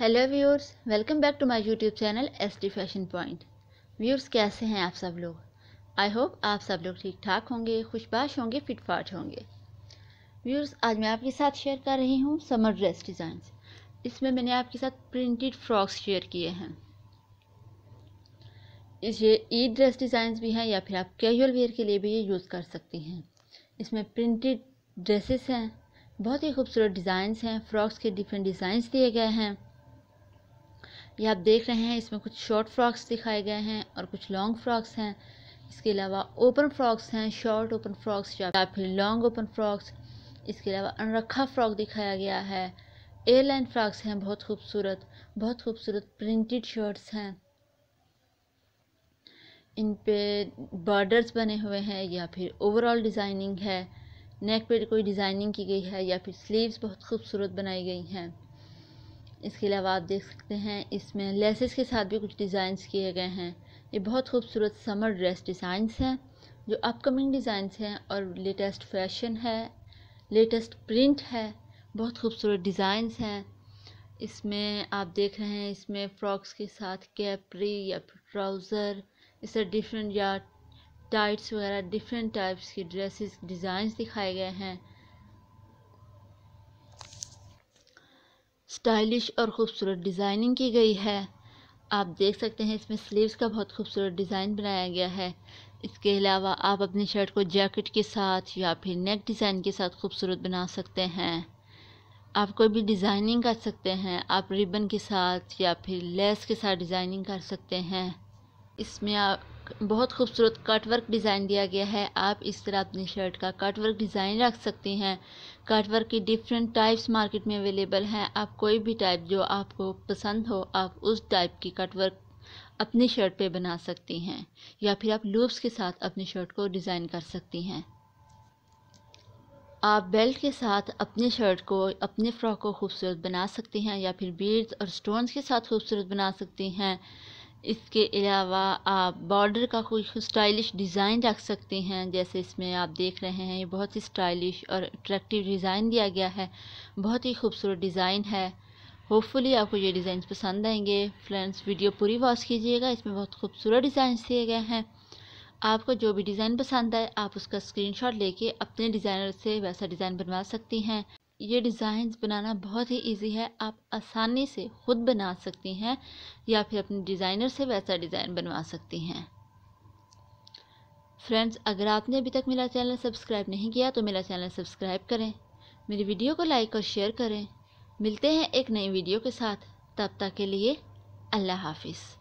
hello viewers welcome back to my YouTube channel S D fashion point viewers कैसे हैं आप सब लोग आई होप आप सब लोग ठीक ठाक होंगे खुशबाश होंगे फिटफाट होंगे व्यूअर्स आज मैं आपके साथ शेयर कर रही हूँ समर ड्रेस डिज़ाइंस इसमें मैंने आपके साथ प्रिंटेड फ्रॉक्स शेयर किए हैं ये ईद ड्रेस डिज़ाइंस भी हैं या फिर आप कैजुअल वेयर के लिए भी ये यूज़ कर सकती हैं इसमें प्रिंटेड ड्रेसेस हैं बहुत ही खूबसूरत डिज़ाइंस हैं फ्रॉक्स के डिफरेंट डिज़ाइंस दिए गए हैं ये आप देख रहे हैं इसमें कुछ शॉर्ट फ्रॉक्स दिखाए गए हैं और कुछ लॉन्ग फ्रॉक्स हैं इसके अलावा ओपन फ्रॉक्स हैं शॉर्ट ओपन फ्रॉक्स या फिर लॉन्ग ओपन फ्रॉक्स इसके अलावा अनरखा फ्रॉक दिखाया गया है एयर लाइन फ्रॉक्स हैं बहुत खूबसूरत बहुत खूबसूरत प्रिंटेड शर्ट्स हैं इन पे बॉर्डर्स बने हुए हैं या फिर ओवरऑल डिज़ाइनिंग है नेक पे कोई डिज़ाइनिंग की गई है या फिर स्लीव्स बहुत खूबसूरत बनाई गई हैं इसके अलावा आप देख सकते हैं इसमें लेसेस के साथ भी कुछ डिज़ाइंस किए गए हैं ये बहुत खूबसूरत समर ड्रेस डिज़ाइंस हैं जो अपकमिंग डिज़ाइंस हैं और लेटेस्ट फैशन है लेटेस्ट प्रिंट है बहुत खूबसूरत डिज़ाइंस हैं इसमें आप देख रहे हैं इसमें फ्रॉक्स के साथ कैपरी या फिर ट्राउज़र इस तरह डिफरेंट या टाइट्स वगैरह डिफरेंट टाइप्स की ड्रेसेस डिज़ाइंस दिखाए गए हैं स्टाइलिश और ख़ूबसूरत डिज़ाइनिंग की गई है आप देख सकते हैं इसमें स्लीव्स का बहुत खूबसूरत डिज़ाइन बनाया गया है इसके अलावा आप अपनी शर्ट को जैकेट के साथ या फिर नेक डिज़ाइन के साथ खूबसूरत बना सकते हैं आप कोई भी डिज़ाइनिंग कर सकते हैं आप रिबन के साथ या फिर लेस के साथ डिज़ाइनिंग कर सकते हैं इसमें आप बहुत खूबसूरत कटवर्क डिज़ाइन दिया गया है आप इस तरह अपनी शर्ट का कटवर्क डिज़ाइन रख सकते हैं कटवर्क की डिफरेंट टाइप्स मार्केट में अवेलेबल हैं आप कोई भी टाइप जो आपको पसंद हो आप उस टाइप की कटवर्क अपनी शर्ट पे बना सकती हैं या फिर आप लूप्स के साथ अपनी शर्ट को डिज़ाइन कर सकती हैं आप बेल्ट के साथ अपने शर्ट को अपने फ्रॉक को खूबसूरत बना सकती हैं या फिर बीड्स और स्टोन्स के साथ खूबसूरत बना सकती हैं इसके अलावा आप बॉर्डर का कोई स्टाइलिश डिज़ाइन रख सकते हैं जैसे इसमें आप देख रहे हैं ये बहुत ही स्टाइलिश और अट्रैक्टिव डिज़ाइन दिया गया है बहुत ही खूबसूरत डिज़ाइन है होपफुली आपको ये डिज़ाइन पसंद आएंगे फ्रेंड्स वीडियो पूरी वॉच कीजिएगा इसमें बहुत खूबसूरत डिज़ाइन दिए गए हैं आपको जो भी डिज़ाइन पसंद आए आप उसका स्क्रीनशॉट लेके अपने डिज़ाइनर से वैसा डिज़ाइन बनवा सकती हैं ये डिज़ाइंस बनाना बहुत ही इजी है आप आसानी से खुद बना सकती हैं या फिर अपने डिज़ाइनर से वैसा डिज़ाइन बनवा सकती हैं फ्रेंड्स अगर आपने अभी तक मेरा चैनल सब्सक्राइब नहीं किया तो मेरा चैनल सब्सक्राइब करें मेरी वीडियो को लाइक और शेयर करें मिलते हैं एक नई वीडियो के साथ तब तक के लिए अल्लाह हाफिज़